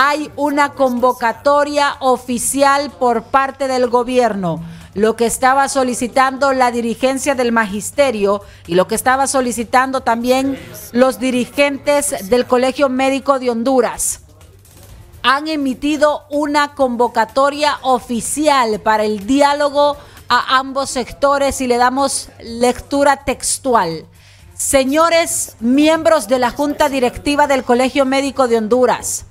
hay una convocatoria oficial por parte del gobierno. Lo que estaba solicitando la dirigencia del magisterio y lo que estaba solicitando también los dirigentes del Colegio Médico de Honduras han emitido una convocatoria oficial para el diálogo a ambos sectores y le damos lectura textual. Señores miembros de la Junta Directiva del Colegio Médico de Honduras,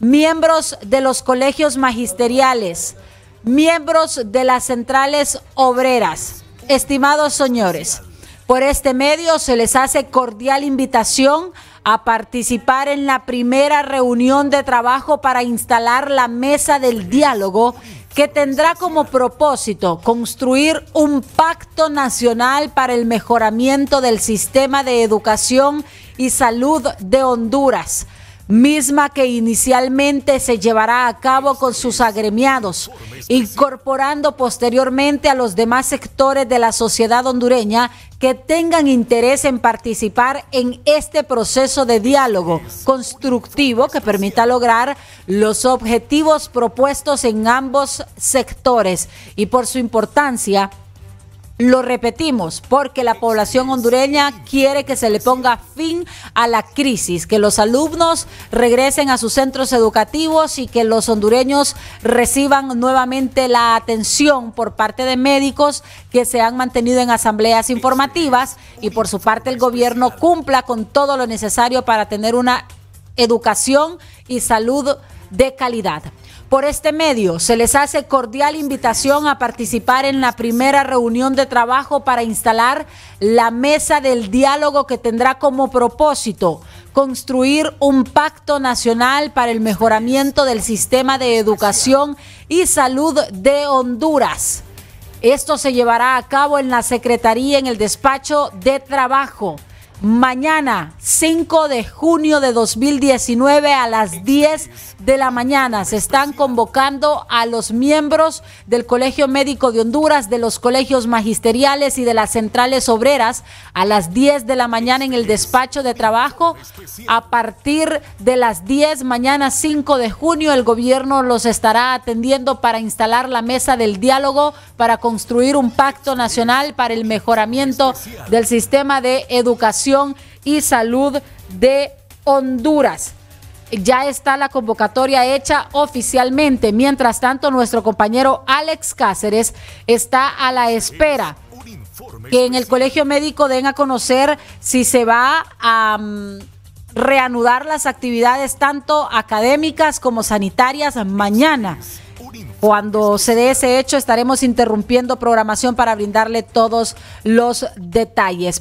miembros de los colegios magisteriales, miembros de las centrales obreras. Estimados señores, por este medio se les hace cordial invitación a participar en la primera reunión de trabajo para instalar la mesa del diálogo que tendrá como propósito construir un pacto nacional para el mejoramiento del sistema de educación y salud de Honduras misma que inicialmente se llevará a cabo con sus agremiados, incorporando posteriormente a los demás sectores de la sociedad hondureña que tengan interés en participar en este proceso de diálogo constructivo que permita lograr los objetivos propuestos en ambos sectores y por su importancia lo repetimos, porque la población hondureña quiere que se le ponga fin a la crisis, que los alumnos regresen a sus centros educativos y que los hondureños reciban nuevamente la atención por parte de médicos que se han mantenido en asambleas informativas y por su parte el gobierno cumpla con todo lo necesario para tener una educación y salud de calidad. Por este medio se les hace cordial invitación a participar en la primera reunión de trabajo para instalar la mesa del diálogo que tendrá como propósito construir un pacto nacional para el mejoramiento del sistema de educación y salud de Honduras. Esto se llevará a cabo en la Secretaría en el despacho de Trabajo mañana, 5 de junio de 2019 a las 10 de la mañana. Se están convocando a los miembros del Colegio Médico de Honduras, de los colegios magisteriales y de las centrales obreras a las 10 de la mañana en el despacho de trabajo. A partir de las 10 mañana 5 de junio el gobierno los estará atendiendo para instalar la mesa del diálogo para construir un pacto nacional para el mejoramiento del sistema de educación y Salud de Honduras. Ya está la convocatoria hecha oficialmente. Mientras tanto, nuestro compañero Alex Cáceres está a la espera que en el colegio médico den a conocer si se va a mm, reanudar las actividades tanto académicas como sanitarias mañana. Cuando se dé ese hecho estaremos interrumpiendo programación para brindarle todos los detalles.